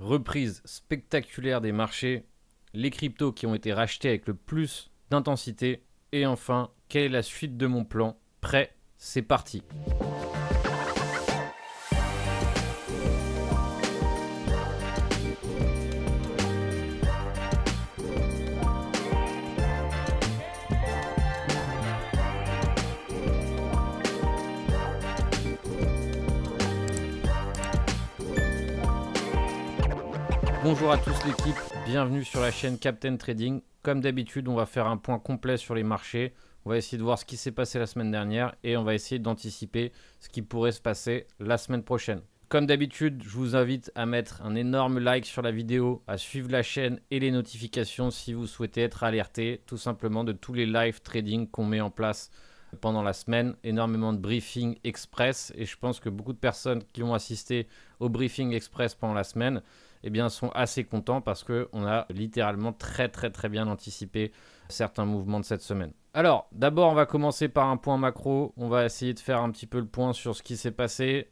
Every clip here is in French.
reprise spectaculaire des marchés, les cryptos qui ont été rachetés avec le plus d'intensité, et enfin, quelle est la suite de mon plan Prêt, c'est parti Bonjour à tous l'équipe, bienvenue sur la chaîne Captain Trading. Comme d'habitude, on va faire un point complet sur les marchés. On va essayer de voir ce qui s'est passé la semaine dernière et on va essayer d'anticiper ce qui pourrait se passer la semaine prochaine. Comme d'habitude, je vous invite à mettre un énorme like sur la vidéo, à suivre la chaîne et les notifications si vous souhaitez être alerté tout simplement de tous les live trading qu'on met en place pendant la semaine, énormément de briefings express et je pense que beaucoup de personnes qui ont assisté au briefing express pendant la semaine eh bien, sont assez contents parce qu'on a littéralement très très très bien anticipé certains mouvements de cette semaine. Alors, d'abord, on va commencer par un point macro. On va essayer de faire un petit peu le point sur ce qui s'est passé,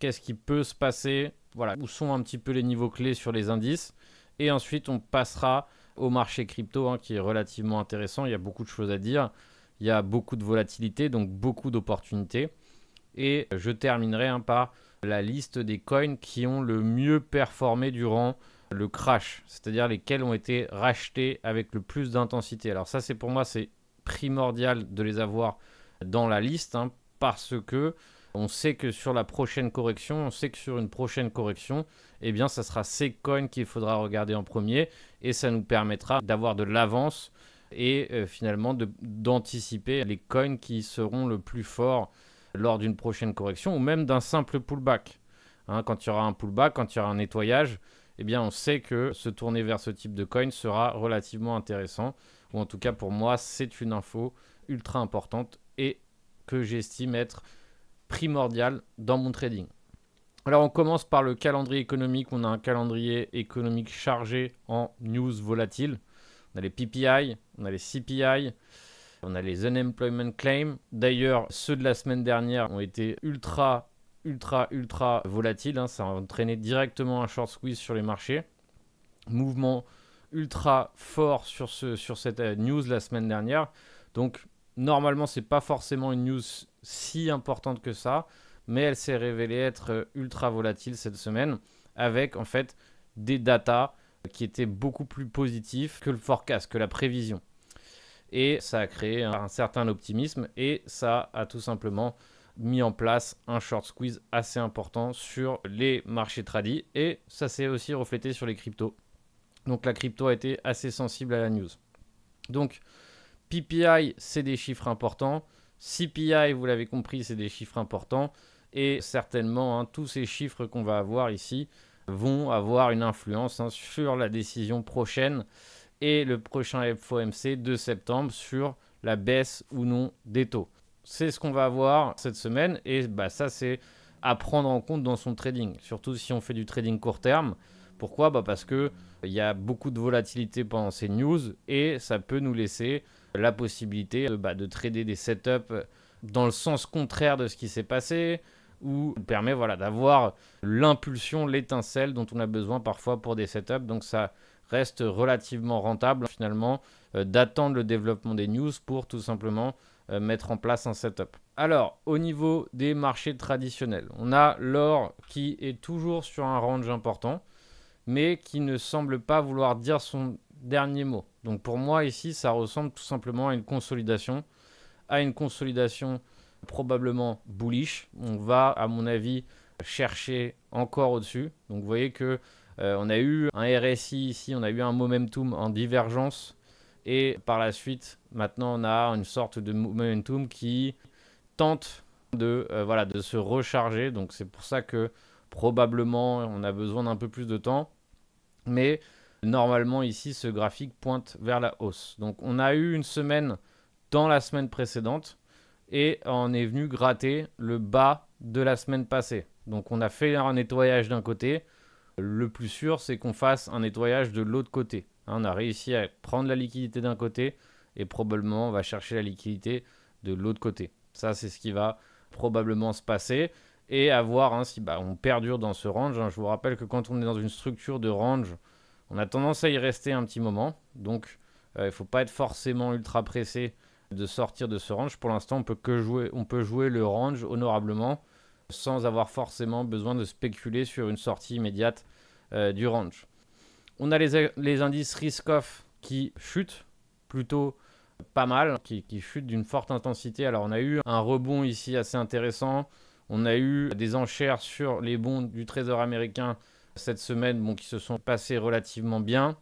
qu'est-ce qui peut se passer, voilà, où sont un petit peu les niveaux clés sur les indices. Et ensuite, on passera au marché crypto, hein, qui est relativement intéressant. Il y a beaucoup de choses à dire. Il y a beaucoup de volatilité, donc beaucoup d'opportunités. Et je terminerai hein, par la liste des coins qui ont le mieux performé durant le crash, c'est-à-dire lesquels ont été rachetés avec le plus d'intensité. Alors ça, c'est pour moi, c'est primordial de les avoir dans la liste hein, parce que on sait que sur la prochaine correction, on sait que sur une prochaine correction, eh bien, ça sera ces coins qu'il faudra regarder en premier et ça nous permettra d'avoir de l'avance et euh, finalement d'anticiper les coins qui seront le plus forts lors d'une prochaine correction ou même d'un simple pullback. Hein, quand il y aura un pullback, quand il y aura un nettoyage, eh bien on sait que se tourner vers ce type de coin sera relativement intéressant. Ou en tout cas pour moi, c'est une info ultra importante et que j'estime être primordiale dans mon trading. Alors on commence par le calendrier économique. On a un calendrier économique chargé en news volatiles. On a les PPI, on a les CPI, on a les unemployment claims. D'ailleurs, ceux de la semaine dernière ont été ultra, ultra, ultra volatiles. Hein. Ça a entraîné directement un short squeeze sur les marchés. Mouvement ultra fort sur, ce, sur cette euh, news la semaine dernière. Donc, normalement, c'est pas forcément une news si importante que ça, mais elle s'est révélée être euh, ultra volatile cette semaine avec en fait des datas qui étaient beaucoup plus positifs que le forecast, que la prévision et ça a créé un, certain optimisme et ça a tout simplement mis en place un short squeeze assez important sur les marchés tradis et ça s'est aussi reflété sur les cryptos. Donc la crypto a été assez sensible à la news. Donc PPI, c'est des chiffres importants. CPI, vous l'avez compris, c'est des chiffres importants. Et certainement, hein, tous ces chiffres qu'on va avoir ici vont avoir une influence hein, sur la décision prochaine et le prochain FOMC de septembre sur la baisse ou non des taux. C'est ce qu'on va avoir cette semaine et bah, ça c'est à prendre en compte dans son trading, surtout si on fait du trading court terme. Pourquoi bah Parce qu'il y a beaucoup de volatilité pendant ces news et ça peut nous laisser la possibilité de, bah, de trader des setups dans le sens contraire de ce qui s'est passé ou permet voilà, d'avoir l'impulsion, l'étincelle dont on a besoin parfois pour des setups. Donc ça, reste relativement rentable finalement euh, d'attendre le développement des news pour tout simplement euh, mettre en place un setup. Alors, au niveau des marchés traditionnels, on a l'or qui est toujours sur un range important, mais qui ne semble pas vouloir dire son dernier mot. Donc pour moi, ici, ça ressemble tout simplement à une consolidation, à une consolidation probablement bullish. On va, à mon avis, chercher encore au-dessus. Donc vous voyez que euh, on a eu un RSI ici, on a eu un momentum en divergence. Et par la suite, maintenant, on a une sorte de momentum qui tente de, euh, voilà, de se recharger. Donc c'est pour ça que probablement on a besoin d'un peu plus de temps. Mais normalement ici, ce graphique pointe vers la hausse. Donc on a eu une semaine dans la semaine précédente et on est venu gratter le bas de la semaine passée. Donc on a fait un nettoyage d'un côté, le plus sûr, c'est qu'on fasse un nettoyage de l'autre côté. Hein, on a réussi à prendre la liquidité d'un côté et probablement on va chercher la liquidité de l'autre côté. Ça, c'est ce qui va probablement se passer et à voir hein, si bah, on perdure dans ce range. Hein, je vous rappelle que quand on est dans une structure de range, on a tendance à y rester un petit moment. Donc, euh, il ne faut pas être forcément ultra pressé de sortir de ce range. Pour l'instant, on peut que jouer, on peut jouer le range honorablement sans avoir forcément besoin de spéculer sur une sortie immédiate euh, du range. On a les, indices risk-off qui chutent plutôt pas mal, qui, chutent d'une forte intensité. Alors on a eu un rebond ici assez intéressant. On a eu des enchères sur les bons du Trésor américain cette semaine qui se sont passées relativement bien.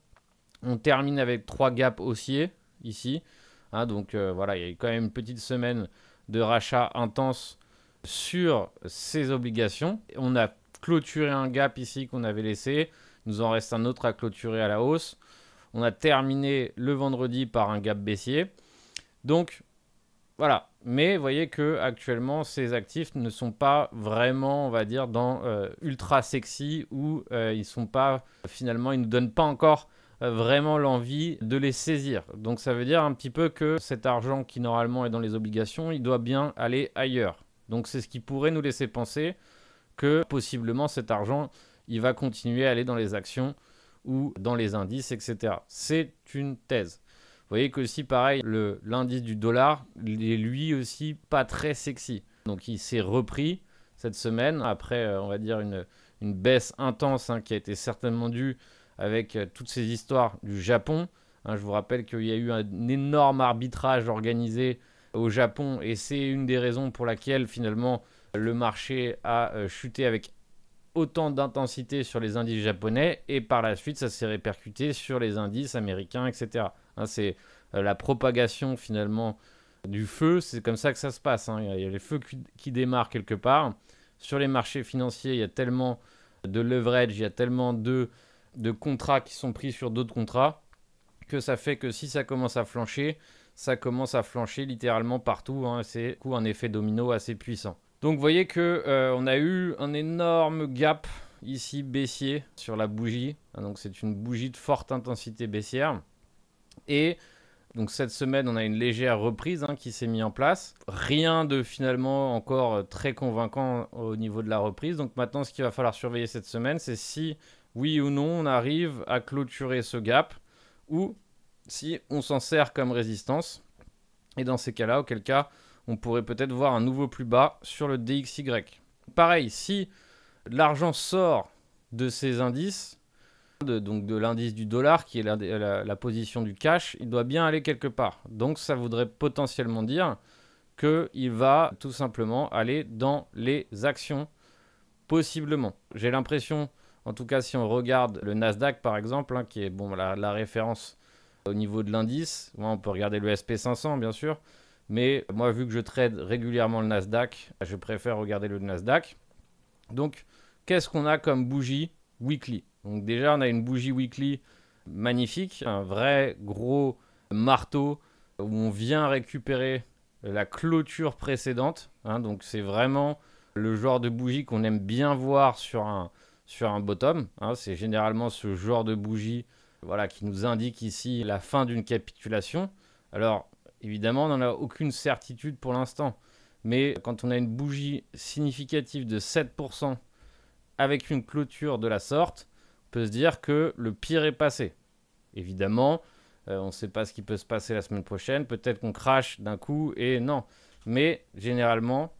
On termine avec trois gaps haussiers ici. Hein, donc euh, voilà, il y a eu quand même une petite semaine de rachat intense sur ces obligations. On a clôturé un gap ici qu'on avait laissé. Nous en reste un autre à clôturer à la hausse. On a terminé le vendredi par un gap baissier. Donc voilà. Mais vous voyez que actuellement ces actifs ne sont pas vraiment, on va dire, dans euh, ultra sexy ou euh, ils sont pas finalement, ils ne donnent pas encore euh, vraiment l'envie de les saisir. Donc ça veut dire un petit peu que cet argent qui normalement est dans les obligations, il doit bien aller ailleurs. Donc c'est ce qui pourrait nous laisser penser que possiblement cet argent, il va continuer à aller dans les actions ou dans les indices, etc. C'est une thèse. Vous voyez que si pareil, l'indice du dollar, il est lui aussi pas très sexy. Donc il s'est repris cette semaine après, euh, on va dire, une, baisse intense hein, qui a été certainement due avec euh, toutes ces histoires du Japon. Hein, je vous rappelle qu'il y a eu un énorme arbitrage organisé au Japon et c'est une des raisons pour laquelle finalement le marché a euh, chuté avec autant d'intensité sur les indices japonais et par la suite ça s'est répercuté sur les indices américains, etc. Hein, c'est euh, la propagation finalement du feu, c'est comme ça que ça se passe. Hein. Il y a les feux qui démarrent quelque part. Sur les marchés financiers, il y a tellement de leverage, il y a tellement de, de contrats qui sont pris sur d'autres contrats que ça fait que si ça commence à flancher, ça commence à flancher littéralement partout. Hein, c'est un effet domino assez puissant. Donc vous voyez que euh, on a eu un énorme gap ici baissier sur la bougie. Hein, donc c'est une bougie de forte intensité baissière. Et donc cette semaine, on a une légère reprise hein, qui s'est mise en place. Rien de finalement encore très convaincant au niveau de la reprise. Donc maintenant, ce qu'il va falloir surveiller cette semaine, c'est si oui ou non on arrive à clôturer ce gap ou si on s'en sert comme résistance. Et dans ces cas-là, auquel cas, on pourrait peut-être voir un nouveau plus bas sur le DXY. Pareil, si l'argent sort de ces indices, donc de l'indice du dollar qui est la, position du cash, il doit bien aller quelque part. Donc ça voudrait potentiellement dire qu'il va tout simplement aller dans les actions, possiblement. J'ai l'impression, en tout cas si on regarde le Nasdaq par exemple, hein, qui est bon, la référence au niveau de l'indice, on peut regarder le SP500 bien sûr, mais moi vu que je trade régulièrement le Nasdaq, je préfère regarder le Nasdaq. Donc qu'est-ce qu'on a comme bougie weekly Donc déjà on a une bougie weekly magnifique, un vrai gros marteau où on vient récupérer la clôture précédente. Hein. donc c'est vraiment le genre de bougie qu'on aime bien voir sur un, sur un bottom. Hein. c'est généralement ce genre de bougie voilà, qui nous indique ici la fin d'une capitulation. Alors, évidemment, on n'en a aucune certitude pour l'instant. Mais quand on a une bougie significative de 7% avec une clôture de la sorte, on peut se dire que le pire est passé. Évidemment, euh, on ne sait pas ce qui peut se passer la semaine prochaine. Peut-être qu'on crache d'un coup et non. Mais généralement,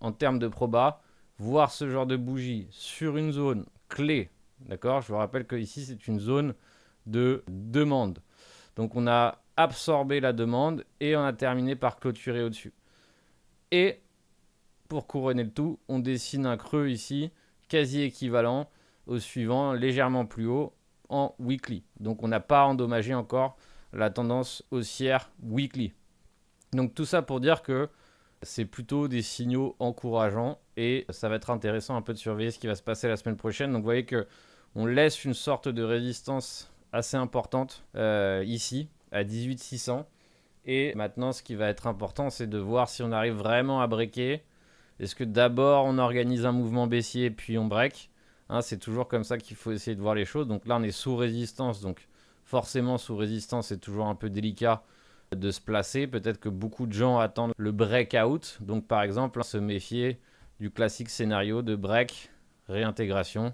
en termes de proba, voir ce genre de bougie sur une zone clé, d'accord Je vous rappelle que ici c'est une zone de demande. Donc on a absorbé la demande et on a terminé par clôturer au-dessus. Et pour couronner le tout, on dessine un creux ici, quasi équivalent au suivant, légèrement plus haut, en weekly. Donc on n'a pas endommagé encore la tendance haussière weekly. Donc tout ça pour dire que c'est plutôt des signaux encourageants et ça va être intéressant un peu de surveiller ce qui va se passer la semaine prochaine. Donc vous voyez que on laisse une sorte de résistance assez importante euh, ici, à 18600. Et maintenant, ce qui va être important, c'est de voir si on arrive vraiment à breaker. Est-ce que d'abord on organise un mouvement baissier puis on break hein, C'est toujours comme ça qu'il faut essayer de voir les choses. Donc là, on est sous résistance. Donc forcément, sous résistance, c'est toujours un peu délicat de se placer. Peut-être que beaucoup de gens attendent le breakout. Donc par exemple, se méfier du classique scénario de break, réintégration,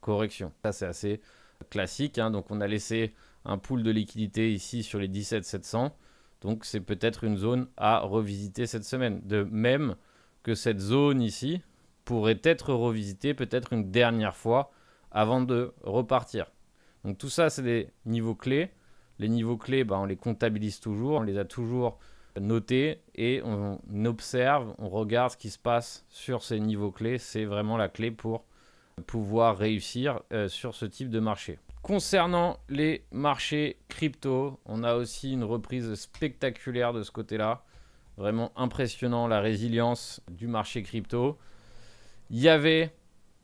correction. Ça, c'est assez classique. Hein. donc on a laissé un pool de liquidité ici sur les 17 700. Donc c'est peut-être une zone à revisiter cette semaine. De même que cette zone ici pourrait être revisitée peut-être une dernière fois avant de repartir. Donc tout ça, c'est des niveaux clés. Les niveaux clés, bah, on les comptabilise toujours, on les a toujours notés et on observe, on regarde ce qui se passe sur ces niveaux clés. C'est vraiment la clé pour pouvoir réussir euh, sur ce type de marché. Concernant les marchés crypto, on a aussi une reprise spectaculaire de ce côté-là. Vraiment impressionnant la résilience du marché crypto. Il y avait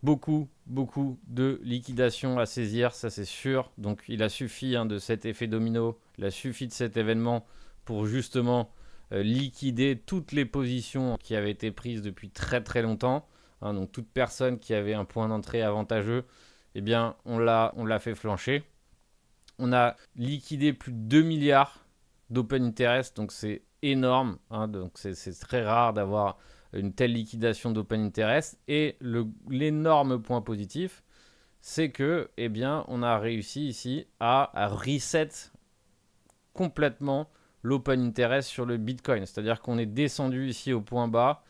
beaucoup, beaucoup de liquidations à saisir, ça c'est sûr. Donc il a suffi hein, de cet effet domino, il a suffi de cet événement pour justement euh, liquider toutes les positions qui avaient été prises depuis très très longtemps. Hein, donc toute personne qui avait un point d'entrée avantageux, eh bien on l'a fait flancher. On a liquidé plus de 2 milliards d'open interest, donc c'est énorme. Hein, donc c'est très rare d'avoir une telle liquidation d'open interest. Et l'énorme point positif, c'est que eh bien on a réussi ici à reset complètement l'open interest sur le Bitcoin. C'est-à-dire qu'on est descendu ici au point bas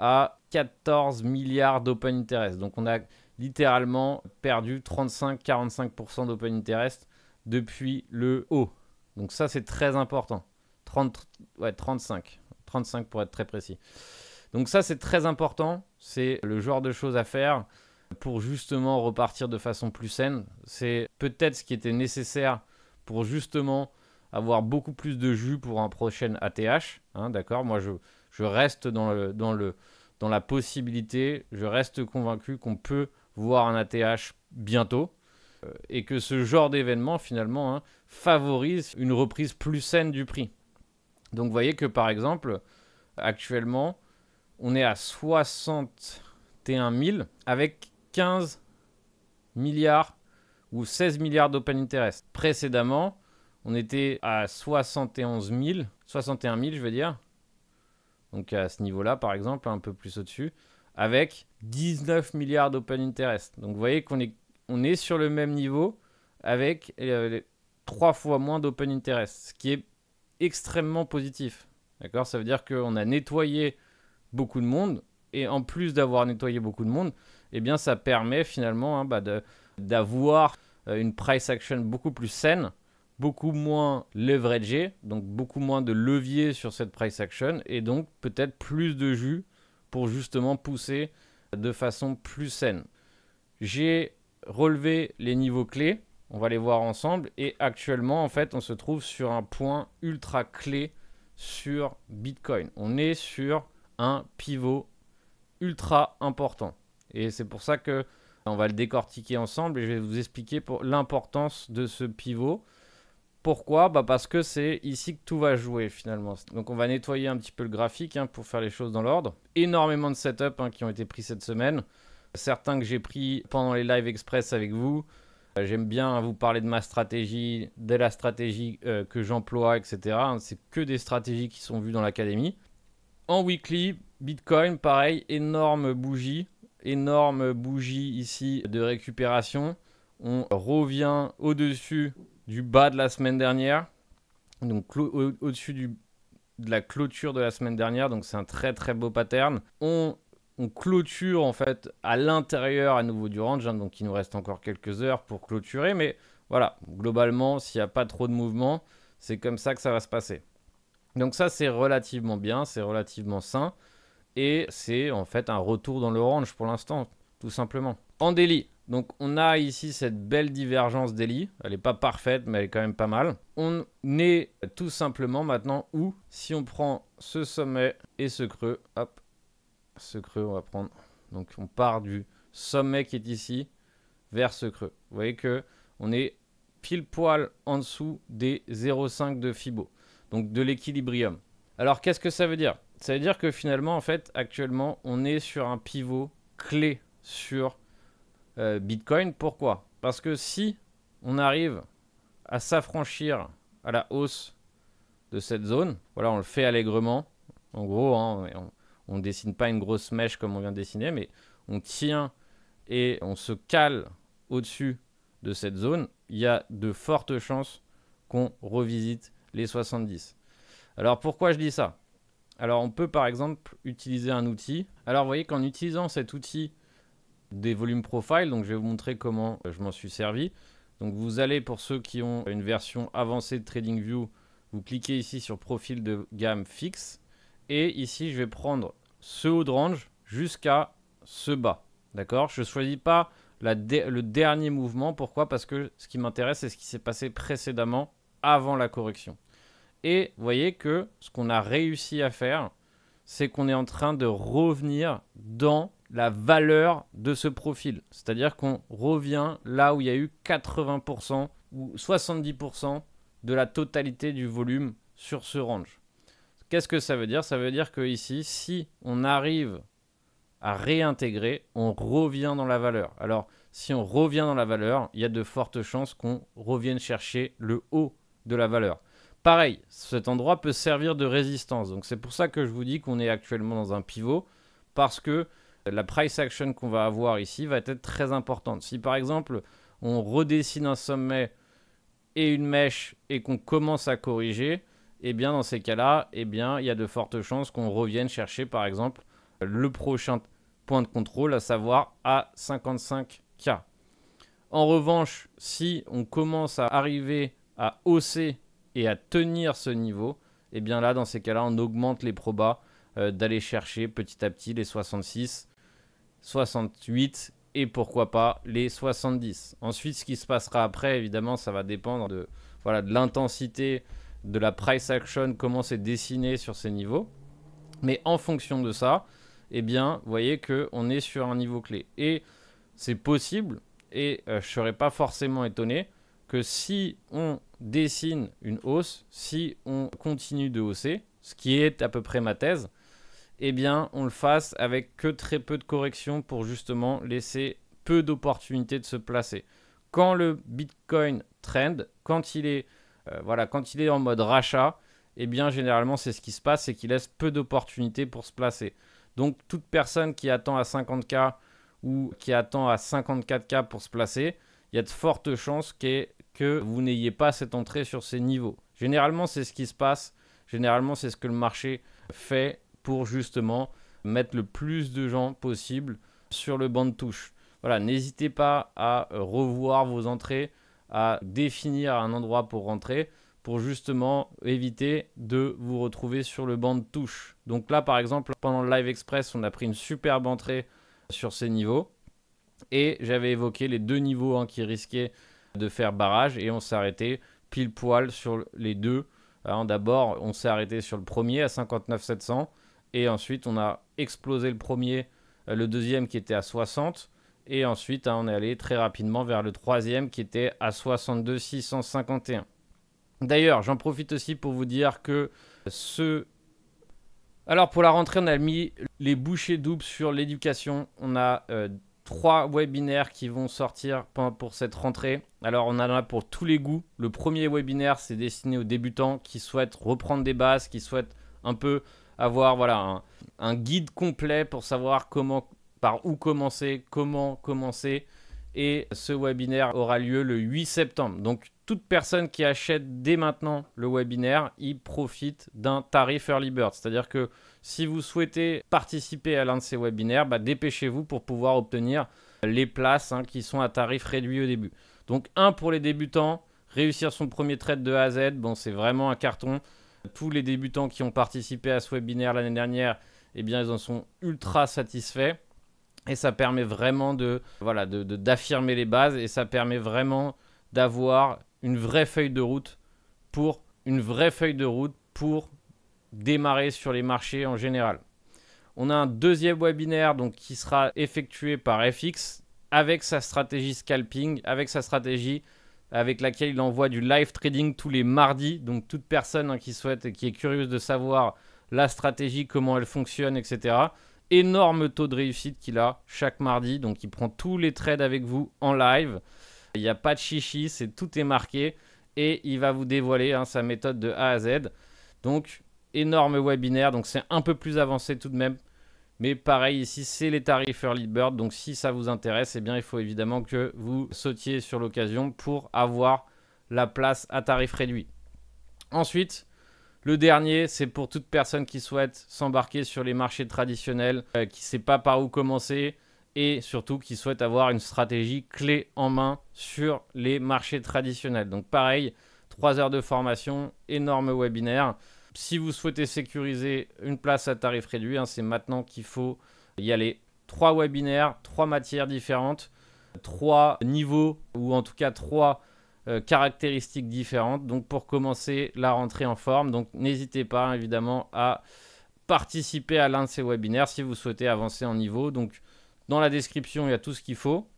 à 14 milliards d'open interest. Donc on a littéralement perdu 35-45% d'open interest depuis le haut. Donc ça c'est très important. 30, ouais, 35. 35 pour être très précis. Donc ça c'est très important. C'est le genre de choses à faire pour justement repartir de façon plus saine. C'est peut-être ce qui était nécessaire pour justement avoir beaucoup plus de jus pour un prochain ATH. Hein, d'accord Moi, je, je reste dans, le, dans, le, dans la possibilité, je reste convaincu qu'on peut voir un ATH bientôt euh, et que ce genre d'événement finalement hein, favorise une reprise plus saine du prix. Donc vous voyez que par exemple, actuellement, on est à 61 000 avec 15 milliards ou 16 milliards d'open interest. Précédemment, on était à 71 000, 61 000 je veux dire, donc à ce niveau-là, par exemple, un peu plus au-dessus, avec 19 milliards d'open interest. Donc vous voyez qu'on est, on est sur le même niveau avec euh, trois fois moins d'open interest, ce qui est extrêmement positif. D'accord Ça veut dire qu'on a nettoyé beaucoup de monde, et en plus d'avoir nettoyé beaucoup de monde, eh bien ça permet finalement hein, bah, d'avoir euh, une price action beaucoup plus saine beaucoup moins leveragé, donc beaucoup moins de levier sur cette price action, et donc peut-être plus de jus pour justement pousser de façon plus saine. J'ai relevé les niveaux clés, on va les voir ensemble, et actuellement en fait on se trouve sur un point ultra clé sur Bitcoin. On est sur un pivot ultra important. Et c'est pour ça que on va le décortiquer ensemble et je vais vous expliquer l'importance de ce pivot pourquoi bah, Parce que c'est ici que tout va jouer finalement. Donc on va nettoyer un petit peu le graphique hein, pour faire les choses dans l'ordre. Énormément de setups hein, qui ont été pris cette semaine. Certains que j'ai pris pendant les live express avec vous. Euh, j'aime bien hein, vous parler de ma stratégie, de la stratégie euh, que j'emploie, etc. C'est que des stratégies qui sont vues dans l'académie. En weekly, Bitcoin, pareil, énorme bougie. Énorme bougie ici de récupération on revient au-dessus du bas de la semaine dernière. Donc au-dessus de la clôture de la semaine dernière. Donc c'est un très très beau pattern. On, clôture en fait à l'intérieur à nouveau du range. Hein. donc il nous reste encore quelques heures pour clôturer. Mais voilà, globalement, s'il n'y a pas trop de mouvement, c'est comme ça que ça va se passer. Donc ça c'est relativement bien, c'est relativement sain. Et c'est en fait un retour dans le range pour l'instant, tout simplement. En délit, donc on a ici cette belle divergence d'Eli. Elle n'est pas parfaite, mais elle est quand même pas mal. On est tout simplement maintenant où Si on prend ce sommet et ce creux, hop, ce creux on va prendre. Donc on part du sommet qui est ici vers ce creux. Vous voyez que on est pile poil en dessous des 0,5 de Fibo, donc de l'équilibrium. Alors qu'est-ce que ça veut dire Ça veut dire que finalement, en fait, actuellement, on est sur un pivot clé sur euh, Bitcoin. Pourquoi Parce que si on arrive à s'affranchir à la hausse de cette zone, voilà, on le fait allègrement. En gros, hein, on ne dessine pas une grosse mèche comme on vient de dessiner, mais on tient et on se cale au-dessus de cette zone, il y a de fortes chances qu'on revisite les 70. Alors pourquoi je dis ça Alors on peut par exemple utiliser un outil. Alors vous voyez qu'en utilisant cet outil des volumes profile. Donc je vais vous montrer comment euh, je m'en suis servi. Donc vous allez, pour ceux qui ont une version avancée de TradingView, vous cliquez ici sur profil de gamme fixe. Et ici, je vais prendre ce haut de range jusqu'à ce bas. D'accord Je ne choisis pas la le dernier mouvement. Pourquoi Parce que ce qui m'intéresse, c'est ce qui s'est passé précédemment avant la correction. Et vous voyez que ce qu'on a réussi à faire, c'est qu'on est en train de revenir dans la valeur de ce profil. C'est-à-dire qu'on revient là où il y a eu 80% ou 70% de la totalité du volume sur ce range. Qu'est-ce que ça veut dire Ça veut dire que ici, si on arrive à réintégrer, on revient dans la valeur. Alors, si on revient dans la valeur, il y a de fortes chances qu'on revienne chercher le haut de la valeur. Pareil, cet endroit peut servir de résistance. Donc c'est pour ça que je vous dis qu'on est actuellement dans un pivot, parce que la price action qu'on va avoir ici va être très importante. Si par exemple on redessine un sommet et une mèche et qu'on commence à corriger, eh bien dans ces cas-là, eh bien il y a de fortes chances qu'on revienne chercher par exemple le prochain point de contrôle, à savoir à 55K. En revanche, si on commence à arriver à hausser et à tenir ce niveau, et eh bien là, dans ces cas-là, on augmente les probas euh, d'aller chercher petit à petit les 66, 68 et pourquoi pas les 70. Ensuite, ce qui se passera après, évidemment, ça va dépendre de voilà de l'intensité de la price action, comment c'est dessiné sur ces niveaux. Mais en fonction de ça, eh bien, vous voyez que on est sur un niveau clé et c'est possible et je euh, je serais pas forcément étonné que si on dessine une hausse, si on continue de hausser, ce qui est à peu près ma thèse, et eh bien, on le fasse avec que très peu de corrections pour justement laisser peu d'opportunités de se placer. Quand le Bitcoin trend, quand il est, euh, voilà, quand il est en mode rachat, et eh bien, généralement, c'est ce qui se passe, c'est qu'il laisse peu d'opportunités pour se placer. Donc, toute personne qui attend à 50K ou qui attend à 54K pour se placer, il y a de fortes chances qu'elle que vous n'ayez pas cette entrée sur ces niveaux. Généralement, c'est ce qui se passe. Généralement, c'est ce que le marché fait pour justement mettre le plus de gens possible sur le banc de touche. Voilà, n'hésitez pas à revoir vos entrées, à définir un endroit pour rentrer pour justement éviter de vous retrouver sur le banc de touche. Donc là, par exemple, pendant le Live Express, on a pris une superbe entrée sur ces niveaux. Et j'avais évoqué les deux niveaux hein, qui risquaient de faire barrage et on s'est arrêté pile poil sur les deux. Hein, d'abord, on s'est arrêté sur le premier à 59 700 et ensuite on a explosé le premier, euh, le deuxième qui était à 60 et ensuite hein, on est allé très rapidement vers le troisième qui était à 62 651. D'ailleurs, j'en profite aussi pour vous dire que ce alors pour la rentrée, on a mis les bouchées doubles sur l'éducation. On a euh, trois webinaires qui vont sortir pour cette rentrée. Alors, on en a pour tous les goûts. Le premier webinaire, c'est destiné aux débutants qui souhaitent reprendre des bases, qui souhaitent un peu avoir voilà, un, guide complet pour savoir comment, par où commencer, comment commencer. Et ce webinaire aura lieu le 8 septembre. Donc, toute personne qui achète dès maintenant le webinaire, il profite d'un tarif Early Bird. C'est-à-dire que si vous souhaitez participer à l'un de ces webinaires, bah, dépêchez-vous pour pouvoir obtenir les places hein, qui sont à tarif réduit au début. Donc un pour les débutants, réussir son premier trade de A à Z, bon c'est vraiment un carton. Tous les débutants qui ont participé à ce webinaire l'année dernière, eh bien ils en sont ultra satisfaits. Et ça permet vraiment de voilà d'affirmer de, les bases et ça permet vraiment d'avoir une vraie feuille de route pour une vraie feuille de route pour démarrer sur les marchés en général. On a un deuxième webinaire donc, qui sera effectué par FX avec sa stratégie scalping, avec sa stratégie avec laquelle il envoie du live trading tous les mardis. Donc toute personne hein, qui souhaite et qui est curieuse de savoir la stratégie, comment elle fonctionne, etc. Énorme taux de réussite qu'il a chaque mardi. Donc il prend tous les trades avec vous en live. Il n'y a pas de chichi, c'est tout est marqué. Et il va vous dévoiler hein, sa méthode de A à Z. Donc énorme webinaire, donc c'est un peu plus avancé tout de même. Mais pareil, ici, c'est les tarifs Early Bird. Donc, si ça vous intéresse, et eh bien, il faut évidemment que vous sautiez sur l'occasion pour avoir la place à tarif réduit. Ensuite, le dernier, c'est pour toute personne qui souhaite s'embarquer sur les marchés traditionnels, euh, qui ne sait pas par où commencer et surtout qui souhaite avoir une stratégie clé en main sur les marchés traditionnels. Donc, pareil, 3 heures de formation, énorme webinaire. Si vous souhaitez sécuriser une place à tarif réduit, hein, c'est maintenant qu'il faut y aller. Trois webinaires, trois matières différentes, trois niveaux ou en tout cas trois euh, caractéristiques différentes. Donc pour commencer la rentrée en forme, donc n'hésitez pas évidemment à participer à l'un de ces webinaires si vous souhaitez avancer en niveau. Donc dans la description, il y a tout ce qu'il faut.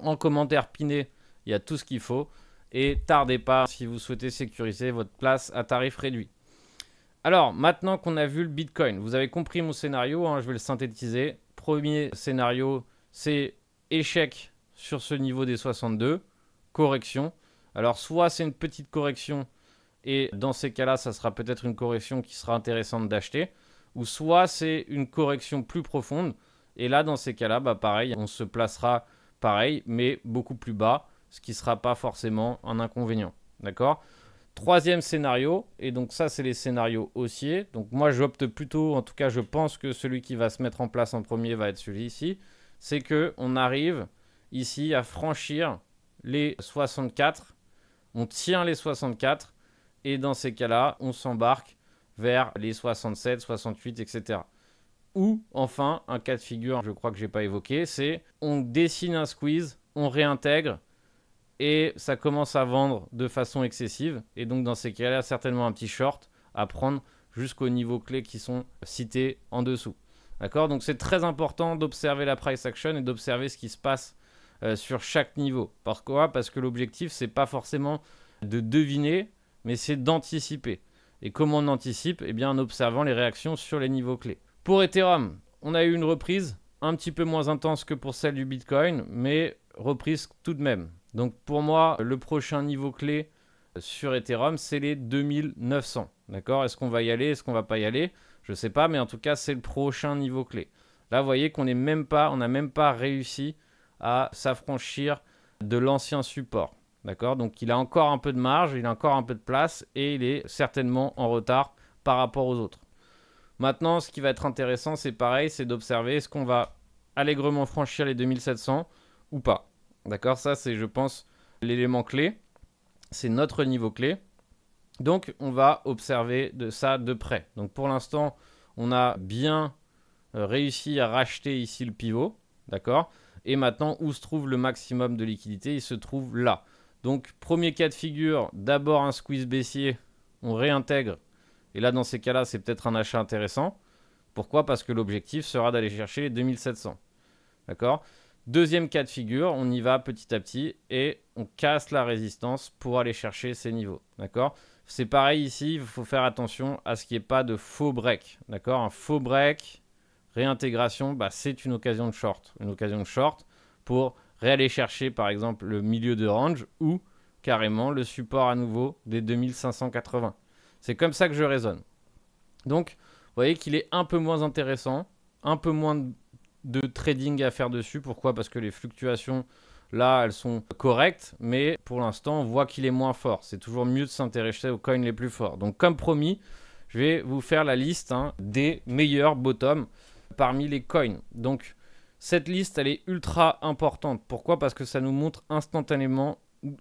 En commentaire piné, il y a tout ce qu'il faut. Et tardez pas si vous souhaitez sécuriser votre place à tarif réduit. Alors, maintenant qu'on a vu le Bitcoin, vous avez compris mon scénario, hein, je vais le synthétiser. Premier scénario, c'est échec sur ce niveau des 62, correction. Alors, soit c'est une petite correction, et dans ces cas-là, ça sera peut-être une correction qui sera intéressante d'acheter, ou soit c'est une correction plus profonde, et là, dans ces cas-là, bah, pareil, on se placera pareil, mais beaucoup plus bas, ce qui ne sera pas forcément un inconvénient. D'accord Troisième scénario, et donc ça c'est les scénarios haussiers. Donc moi j'opte plutôt, en tout cas je pense que celui qui va se mettre en place en premier va être celui-ci. C'est que on arrive ici à franchir les 64, on tient les 64, et dans ces cas-là on s'embarque vers les 67, 68, etc. Ou enfin un cas de figure, je crois que j'ai pas évoqué, c'est on dessine un squeeze, on réintègre et ça commence à vendre de façon excessive. Et donc dans ces cas-là, certainement un petit short à prendre jusqu'aux niveaux clés qui sont cités en dessous. D'accord Donc c'est très important d'observer la price action et d'observer ce qui se passe euh, sur chaque niveau. Pourquoi Parce que l'objectif, c'est pas forcément de deviner, mais c'est d'anticiper. Et comment on anticipe Eh bien en observant les réactions sur les niveaux clés. Pour Ethereum, on a eu une reprise un petit peu moins intense que pour celle du Bitcoin, mais reprise tout de même. Donc pour moi, le prochain niveau clé euh, sur Ethereum, c'est les 2900. D'accord Est-ce qu'on va y aller Est-ce qu'on va pas y aller Je ne sais pas, mais en tout cas, c'est le prochain niveau clé. Là, vous voyez qu'on même pas, on n'a même pas réussi à s'affranchir de l'ancien support. D'accord Donc il a encore un peu de marge, il a encore un peu de place et il est certainement en retard par rapport aux autres. Maintenant, ce qui va être intéressant, c'est pareil, c'est d'observer est-ce qu'on va allègrement franchir les 2700 ou pas. D'accord Ça, c'est, je pense, l'élément clé. C'est notre niveau clé. Donc, on va observer de ça de près. Donc, pour l'instant, on a bien euh, réussi à racheter ici le pivot. D'accord Et maintenant, où se trouve le maximum de liquidité Il se trouve là. Donc, premier cas de figure, d'abord un squeeze baissier. On réintègre. Et là, dans ces cas-là, c'est peut-être un achat intéressant. Pourquoi Parce que l'objectif sera d'aller chercher les 2700. D'accord Deuxième cas de figure, on y va petit à petit et on casse la résistance pour aller chercher ces niveaux. D'accord C'est pareil ici, il faut faire attention à ce qu'il n'y ait pas de faux break. D'accord Un faux break, réintégration, bah, c'est une occasion de short. Une occasion de short pour réaller chercher par exemple le milieu de range ou carrément le support à nouveau des 2580. C'est comme ça que je raisonne. Donc, vous voyez qu'il est un peu moins intéressant, un peu moins de trading à faire dessus. Pourquoi Parce que les fluctuations, là, elles sont correctes, mais pour l'instant, on voit qu'il est moins fort. C'est toujours mieux de s'intéresser aux coins les plus forts. Donc, comme promis, je vais vous faire la liste hein, des meilleurs bottom parmi les coins. Donc, cette liste, elle est ultra importante. Pourquoi Parce que ça nous montre instantanément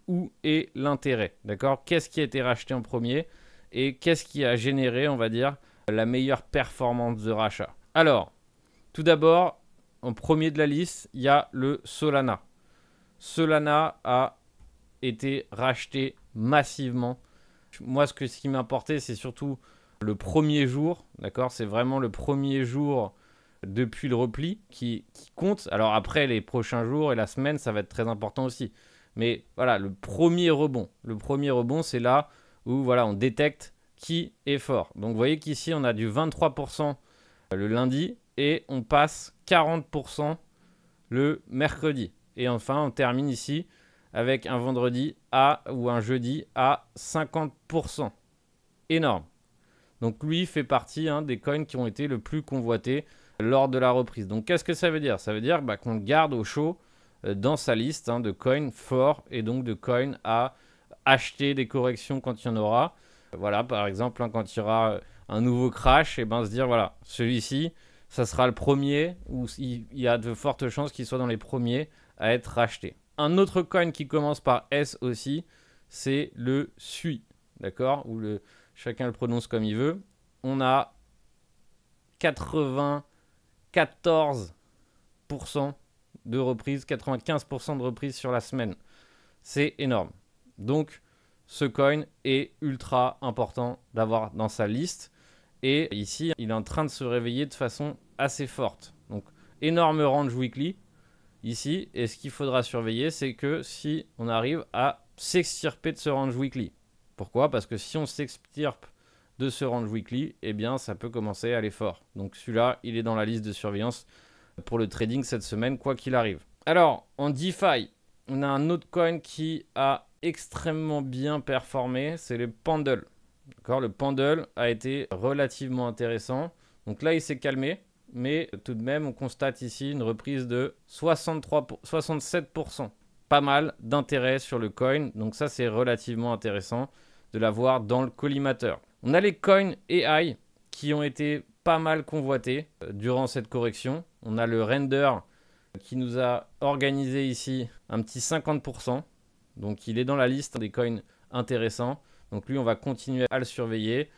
où est l'intérêt. D'accord Qu'est-ce qui a été racheté en premier et qu'est-ce qui a généré, on va dire, la meilleure performance de rachat. Alors, tout d'abord, en premier de la liste, il y a le Solana. Solana a été racheté massivement. Moi, ce, que, ce qui m'importait, c'est surtout le premier jour, d'accord C'est vraiment le premier jour depuis le repli qui, compte. Alors après, les prochains jours et la semaine, ça va être très important aussi. Mais voilà, le premier rebond. Le premier rebond, c'est là où voilà, on détecte qui est fort. Donc vous voyez qu'ici, on a du 23% le lundi et on passe 40% le mercredi. Et enfin, on termine ici avec un vendredi à ou un jeudi à 50%. Énorme. Donc lui fait partie hein, des coins qui ont été le plus convoités lors de la reprise. Donc qu'est-ce que ça veut dire Ça veut dire bah, qu'on garde au chaud euh, dans sa liste hein, de coins forts et donc de coins à acheter des corrections quand il y en aura. Voilà, par exemple, hein, quand il y aura un nouveau crash, et eh ben se dire voilà, celui-ci, ça sera le premier, ou il y a de fortes chances qu'il soit dans les premiers à être racheté. Un autre coin qui commence par S aussi, c'est le SUI, d'accord Ou le, chacun le prononce comme il veut. On a 94% de reprises, 95% de reprise sur la semaine. C'est énorme. Donc, ce coin est ultra important d'avoir dans sa liste. Et ici, il est en train de se réveiller de façon assez forte. Donc, énorme range weekly ici. Et ce qu'il faudra surveiller, c'est que si on arrive à s'extirper de ce range weekly. Pourquoi Parce que si on s'extirpe de ce range weekly, eh bien, ça peut commencer à aller fort. Donc celui-là, il est dans la liste de surveillance pour le trading cette semaine, quoi qu'il arrive. Alors, en DeFi, on a un autre coin qui a extrêmement bien performé, c'est les Pandle. Le pendule a été relativement intéressant. Donc là, il s'est calmé. Mais tout de même, on constate ici une reprise de 67%. Pas mal d'intérêt sur le coin. Donc ça, c'est relativement intéressant de l'avoir dans le collimateur. On a les coins AI qui ont été pas mal convoités euh, durant cette correction. On a le render qui nous a organisé ici un petit 50%. Donc il est dans la liste des coins intéressants. Donc lui, on va continuer à le surveiller.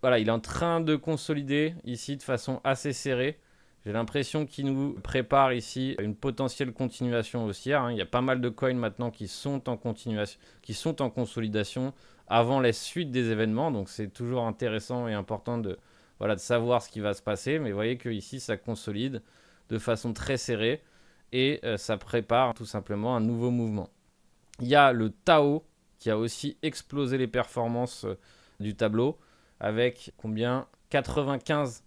Voilà, il est en train de consolider ici de façon assez serrée. J'ai l'impression qu'il nous prépare ici une potentielle continuation haussière. Hein. Il y a pas mal de coins maintenant qui sont en continuation, qui sont en consolidation avant la suite des événements. Donc c'est toujours intéressant et important de, voilà, de savoir ce qui va se passer. Mais vous voyez que ici ça consolide de façon très serrée et euh, ça prépare tout simplement un nouveau mouvement. Il y a le Tao qui a aussi explosé les performances euh, du tableau avec combien 95,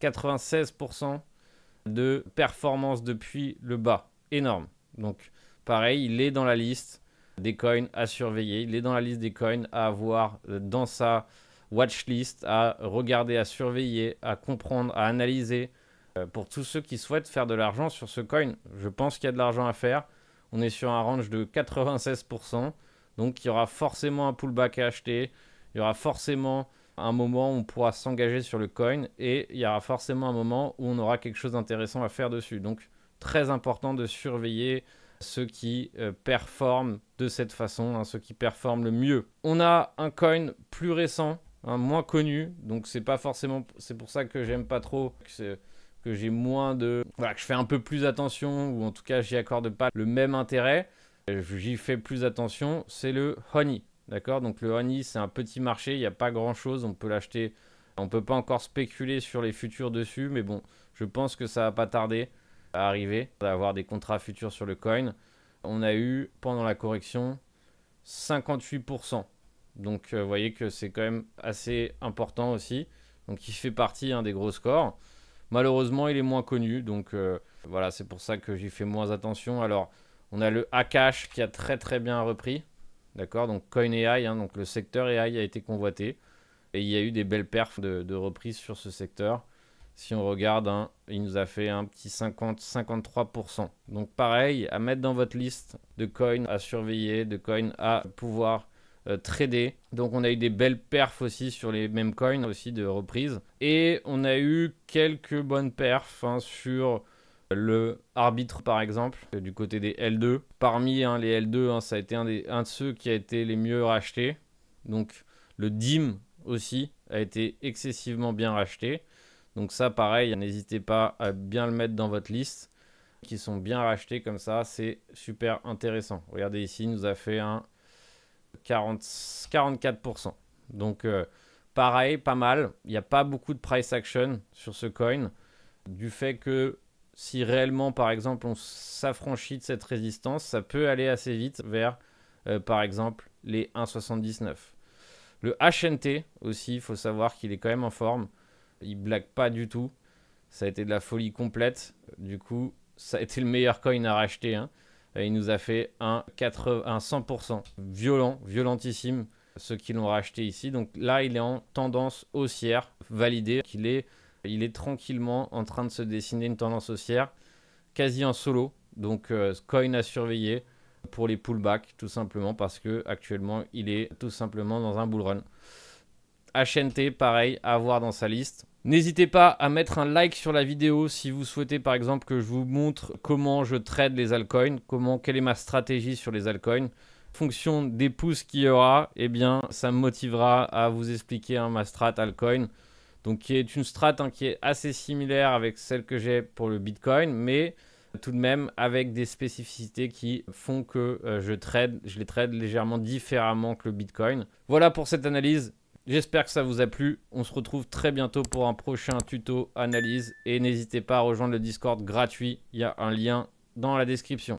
96% de performance depuis le bas. Énorme. Donc pareil, il est dans la liste des coins à surveiller. Il est dans la liste des coins à avoir euh, dans sa watchlist, à regarder, à surveiller, à comprendre, à analyser. Euh, pour tous ceux qui souhaitent faire de l'argent sur ce coin, je pense qu'il y a de l'argent à faire. On est sur un range de 96%. Donc il y aura forcément un pullback à acheter, il y aura forcément un moment où on pourra s'engager sur le coin et il y aura forcément un moment où on aura quelque chose d'intéressant à faire dessus. Donc très important de surveiller ceux qui euh, performent de cette façon, hein, ceux qui performent le mieux. On a un coin plus récent, moins connu, donc c'est pas forcément, c'est pour ça que j'aime pas trop, que, j'ai moins de, voilà, que je fais un peu plus attention ou en tout cas j'y accorde pas le même intérêt. J'y fais plus attention, c'est le honey. D'accord Donc le honey, c'est un petit marché, il n'y a pas grand-chose, on peut l'acheter. On ne peut pas encore spéculer sur les futurs dessus, mais bon, je pense que ça va pas tarder à arriver, d'avoir des contrats futurs sur le coin. On a eu, pendant la correction, 58%. Donc euh, vous voyez que c'est quand même assez important aussi. Donc il fait partie hein, des gros scores. Malheureusement, il est moins connu. Donc euh, voilà, c'est pour ça que j'y fais moins attention. Alors on a le Akash qui a très très bien repris. D'accord Donc Coin AI, hein, donc le secteur AI a été convoité. Et il y a eu des belles perfs de, reprise sur ce secteur. Si on regarde, hein, il nous a fait un petit 50-53%. Donc pareil, à mettre dans votre liste de coins à surveiller, de coins à pouvoir euh, trader. Donc on a eu des belles perfs aussi sur les mêmes coins aussi de reprise. Et on a eu quelques bonnes perfs hein, sur le arbitre par exemple euh, du côté des L2. Parmi hein, les L2, hein, ça a été un, des, de ceux qui a été les mieux rachetés. Donc le DIM aussi a été excessivement bien racheté. Donc ça pareil, n'hésitez pas à bien le mettre dans votre liste. Qui sont bien rachetés comme ça, c'est super intéressant. Regardez ici, il nous a fait un 44%. Donc euh, pareil, pas mal. Il n'y a pas beaucoup de price action sur ce coin du fait que si réellement, par exemple, on s'affranchit de cette résistance, ça peut aller assez vite vers, euh, par exemple, les 1,79. Le HNT aussi, il faut savoir qu'il est quand même en forme. Il blague pas du tout. Ça a été de la folie complète. Du coup, ça a été le meilleur coin à racheter. Hein. Il nous a fait un, 100%. Violent, violentissime, ceux qui l'ont racheté ici. Donc là, il est en tendance haussière, validé qu'il est il est tranquillement en train de se dessiner une tendance haussière, quasi en solo. Donc euh, coin à surveiller pour les pullbacks, tout simplement parce que actuellement il est tout simplement dans un bull run. HNT, pareil, à voir dans sa liste. N'hésitez pas à mettre un like sur la vidéo si vous souhaitez par exemple que je vous montre comment je trade les altcoins, comment, quelle est ma stratégie sur les altcoins. fonction des pouces qu'il y aura, eh bien, ça me motivera à vous expliquer hein, ma strat altcoin donc qui est une strat hein, qui est assez similaire avec celle que j'ai pour le Bitcoin, mais tout de même avec des spécificités qui font que euh, je trade, je les trade légèrement différemment que le Bitcoin. Voilà pour cette analyse. J'espère que ça vous a plu. On se retrouve très bientôt pour un prochain tuto analyse et n'hésitez pas à rejoindre le Discord gratuit. Il y a un lien dans la description.